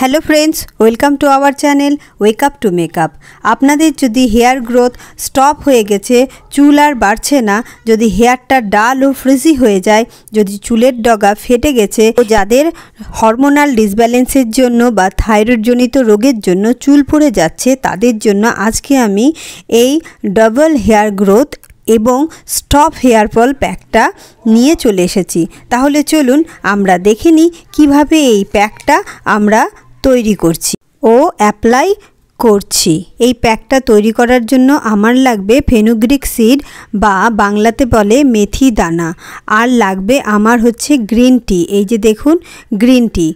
Hello friends welcome to our channel wake up to makeup আপনাদের যদি hair growth stop হয়ে গেছে চুল আর বাড়ছে না যদি হেয়ারটা ডাল ও ফ্রিজি হয়ে যায় যদি চুলের ডগা ফেটে গেছে ও যাদের হরমোনাল ডিসব্যালেন্সের জন্য বা থাইরয়েডজনিত রোগের জন্য চুল পড়ে যাচ্ছে তাদের জন্য আজকে আমি এই ডবল হেয়ার গ্রোথ এবং স্টপ হেয়ার ফল প্যাকটা নিয়ে চলে এসেছি তাহলে চলুন আমরা দেখে নিই কীভাবে এই প্যাকটা আমরা তৈরি করছি ও অ্যাপ্লাই করছি এই প্যাকটা তৈরি করার জন্য আমার লাগবে ফেনুগ্রিক সিড বা বাংলাতে বলে মেথি দানা আর লাগবে আমার হচ্ছে গ্রিন টি এই যে দেখুন গ্রিন টি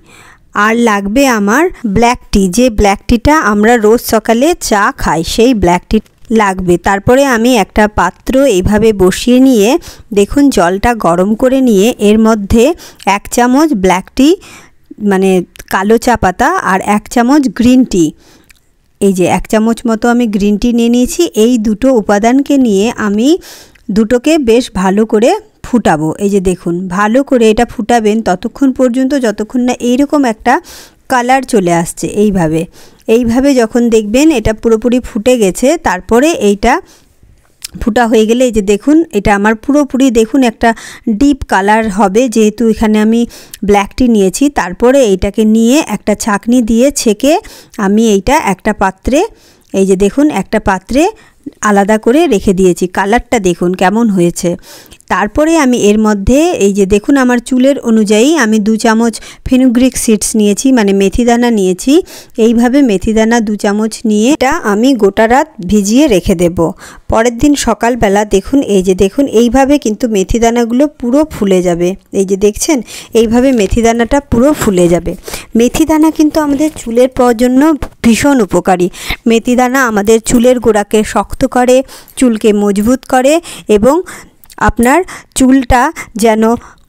আর লাগবে আমার ব্ল্যাক টি যে ব্ল্যাক টিটা আমরা রোজ সকালে চা খাই সেই ব্ল্যাক টি লাগবে তারপরে আমি একটা পাত্র এভাবে বসিয়ে নিয়ে দেখুন জলটা গরম করে নিয়ে এর মধ্যে এক চামচ ব্ল্যাক টি মানে কালো চা পাতা আর এক চামচ গ্রিন টি এই যে এক চামচ মতো আমি গ্রিন টি নিয়ে নিয়েছি এই দুটো উপাদানকে নিয়ে আমি দুটোকে বেশ ভালো করে ফুটাবো এই যে দেখুন ভালো করে এটা ফুটাবেন ততক্ষণ পর্যন্ত যতক্ষণ না এইরকম একটা কালার চলে আসছে এইভাবে এইভাবে যখন দেখবেন এটা পুরোপুরি ফুটে গেছে তারপরে এইটা ফুটা হয়ে গেলে এই যে দেখুন এটা আমার পুরোপুরি দেখুন একটা ডিপ কালার হবে যেহেতু এখানে আমি ব্ল্যাকটি নিয়েছি তারপরে এইটাকে নিয়ে একটা ছাকনি দিয়ে ছেঁকে আমি এইটা একটা পাত্রে এই যে দেখুন একটা পাত্রে আলাদা করে রেখে দিয়েছি কালারটা দেখুন কেমন হয়েছে তারপরে আমি এর মধ্যে এই যে দেখুন আমার চুলের অনুযায়ী আমি দু চামচ ফেনুগ্রিক সিডস নিয়েছি মানে মেথিদানা নিয়েছি এইভাবে মেথিদানা দু চামচ নিয়ে এটা আমি গোটা রাত ভিজিয়ে রেখে দেব পরের দিন সকালবেলা দেখুন এই যে দেখুন এইভাবে কিন্তু মেথিদানাগুলো পুরো ফুলে যাবে এই যে দেখছেন এইভাবে মেথিদানাটা পুরো ফুলে যাবে মেথিদানা কিন্তু আমাদের চুলের জন্য ভীষণ উপকারী মেথিদানা আমাদের চুলের গোড়াকে শক্ত করে চুলকে মজবুত করে এবং আপনার চুলটা যেন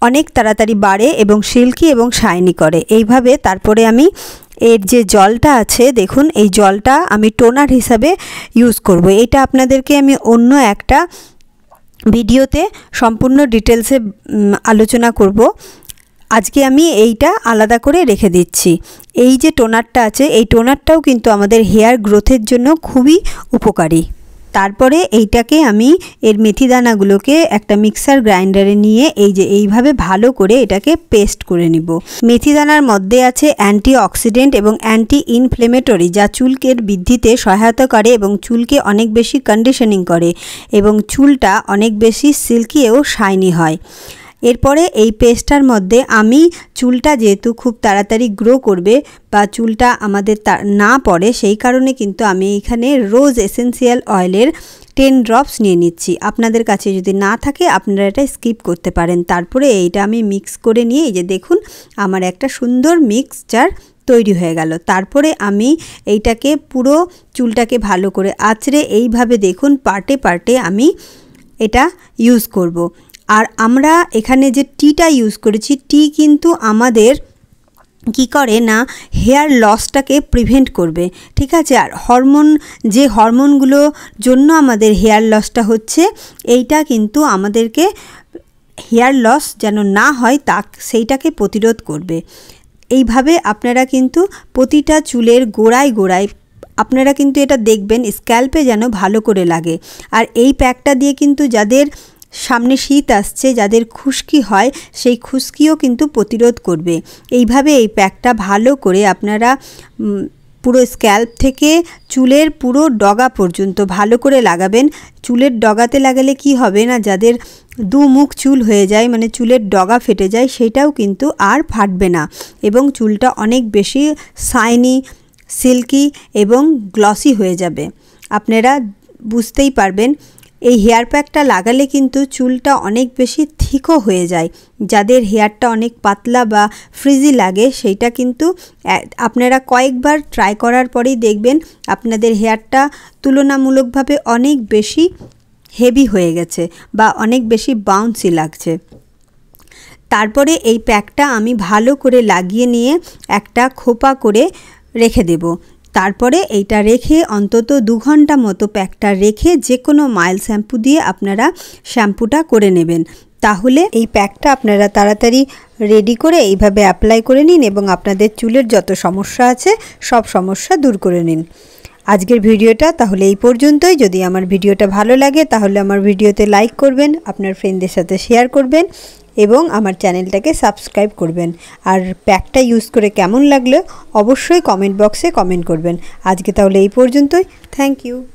অনেক তাড়াতাড়ি বাড়ে এবং সিল্কি এবং শাইনি করে এইভাবে তারপরে আমি এর যে জলটা আছে দেখুন এই জলটা আমি টোনার হিসাবে ইউজ করব। এটা আপনাদেরকে আমি অন্য একটা ভিডিওতে সম্পূর্ণ ডিটেলসে আলোচনা করব আজকে আমি এইটা আলাদা করে রেখে দিচ্ছি এই যে টোনারটা আছে এই টোনারটাও কিন্তু আমাদের হেয়ার গ্রোথের জন্য খুবই উপকারী তারপরে এইটাকে আমি এর মেথি দানাগুলোকে একটা মিক্সার গ্রাইন্ডারে নিয়ে এই যে এইভাবে ভালো করে এটাকে পেস্ট করে নিব মেথি দানার মধ্যে আছে অ্যান্টি অক্সিডেন্ট এবং অ্যান্টি ইনফ্লেমেটরি যা চুলকের বৃদ্ধিতে সহায়তা করে এবং চুলকে অনেক বেশি কন্ডিশনিং করে এবং চুলটা অনেক বেশি সিল্কি ও শাইনি হয় এরপরে এই পেস্টটার মধ্যে আমি চুলটা যেহেতু খুব তাড়াতাড়ি গ্রো করবে বা চুলটা আমাদের না পড়ে সেই কারণে কিন্তু আমি এখানে রোজ এসেন্সিয়াল অয়েলের টেন ড্রপস নিয়ে নিচ্ছি আপনাদের কাছে যদি না থাকে আপনারা এটা স্কিপ করতে পারেন তারপরে এইটা আমি মিক্স করে নিয়ে এই যে দেখুন আমার একটা সুন্দর মিক্সচার তৈরি হয়ে গেল তারপরে আমি এইটাকে পুরো চুলটাকে ভালো করে আঁচড়ে এইভাবে দেখুন পার্টে পার্টে আমি এটা ইউজ করব। আর আমরা এখানে যে টিটা ইউজ করেছি টি কিন্তু আমাদের কি করে না হেয়ার লসটাকে প্রিভেন্ট করবে ঠিক আছে আর হরমোন যে হরমোনগুলো জন্য আমাদের হেয়ার লসটা হচ্ছে এইটা কিন্তু আমাদেরকে হেয়ার লস যেন না হয় তা সেইটাকে প্রতিরোধ করবে এইভাবে আপনারা কিন্তু প্রতিটা চুলের গোড়ায় গোড়ায় আপনারা কিন্তু এটা দেখবেন স্ক্যাল্পে যেন ভালো করে লাগে আর এই প্যাকটা দিয়ে কিন্তু যাদের সামনে শীত আসছে যাদের খুশকি হয় সেই খুশকিও কিন্তু প্রতিরোধ করবে এইভাবে এই প্যাকটা ভালো করে আপনারা পুরো স্ক্যাল্প থেকে চুলের পুরো ডগা পর্যন্ত ভালো করে লাগাবেন চুলের ডগাতে লাগালে কি হবে না যাদের দু মুখ চুল হয়ে যায় মানে চুলের ডগা ফেটে যায় সেটাও কিন্তু আর ফাটবে না এবং চুলটা অনেক বেশি সাইনি সিল্কি এবং গ্লসি হয়ে যাবে আপনারা বুঝতেই পারবেন এই হেয়ার প্যাকটা লাগালে কিন্তু চুলটা অনেক বেশি থিকও হয়ে যায় যাদের হেয়ারটা অনেক পাতলা বা ফ্রিজি লাগে সেইটা কিন্তু আপনারা কয়েকবার ট্রাই করার পরেই দেখবেন আপনাদের হেয়ারটা তুলনামূলকভাবে অনেক বেশি হেভি হয়ে গেছে বা অনেক বেশি বাউন্সি লাগছে তারপরে এই প্যাকটা আমি ভালো করে লাগিয়ে নিয়ে একটা খোপা করে রেখে দেব তারপরে এইটা রেখে অন্তত দু ঘন্টা মতো প্যাকটা রেখে যে কোনো মাইল শ্যাম্পু দিয়ে আপনারা শ্যাম্পুটা করে নেবেন তাহলে এই প্যাকটা আপনারা তাড়াতাড়ি রেডি করে এইভাবে অ্যাপ্লাই করে নিন এবং আপনাদের চুলের যত সমস্যা আছে সব সমস্যা দূর করে নিন আজকের ভিডিওটা তাহলে এই পর্যন্তই যদি আমার ভিডিওটা ভালো লাগে তাহলে আমার ভিডিওতে লাইক করবেন আপনার ফ্রেন্ডদের সাথে শেয়ার করবেন এবং আমার চ্যানেলটাকে সাবস্ক্রাইব করবেন আর প্যাকটা ইউজ করে কেমন লাগলো অবশ্যই কমেন্ট বক্সে কমেন্ট করবেন আজকে তাহলে এই পর্যন্তই থ্যাংক ইউ